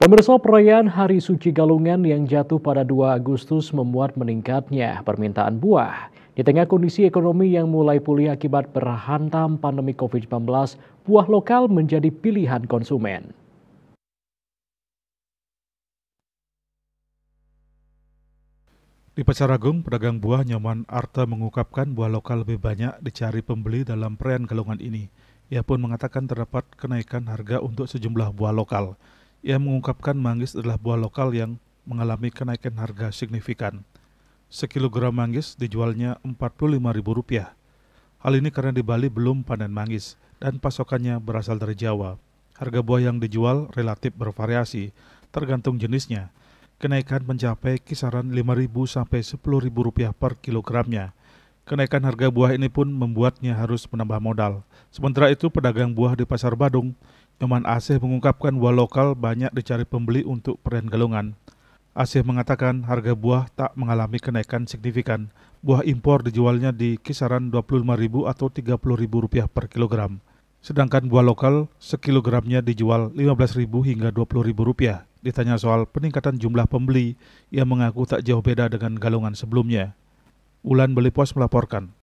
Pemirsa perayaan Hari Suci Galungan yang jatuh pada 2 Agustus membuat meningkatnya permintaan buah. Di tengah kondisi ekonomi yang mulai pulih akibat berhantam pandemi COVID-19, buah lokal menjadi pilihan konsumen. Di Pasar Agung, pedagang buah Nyoman Arta mengungkapkan buah lokal lebih banyak dicari pembeli dalam perayaan galungan ini. Ia pun mengatakan terdapat kenaikan harga untuk sejumlah buah lokal. Ia mengungkapkan manggis adalah buah lokal yang mengalami kenaikan harga signifikan. Sekilogram manggis dijualnya Rp45.000. Hal ini karena di Bali belum panen manggis dan pasokannya berasal dari Jawa. Harga buah yang dijual relatif bervariasi, tergantung jenisnya. Kenaikan mencapai kisaran Rp5.000 sampai Rp10.000 per kilogramnya. Kenaikan harga buah ini pun membuatnya harus menambah modal. Sementara itu, pedagang buah di Pasar Badung, Nyoman Asih mengungkapkan buah lokal banyak dicari pembeli untuk peran galungan. Asih mengatakan harga buah tak mengalami kenaikan signifikan. Buah impor dijualnya di kisaran Rp25.000 atau Rp30.000 per kilogram. Sedangkan buah lokal, sekilogramnya dijual Rp15.000 hingga Rp20.000. Ditanya soal peningkatan jumlah pembeli, ia mengaku tak jauh beda dengan galungan sebelumnya. Ulan Belipos melaporkan.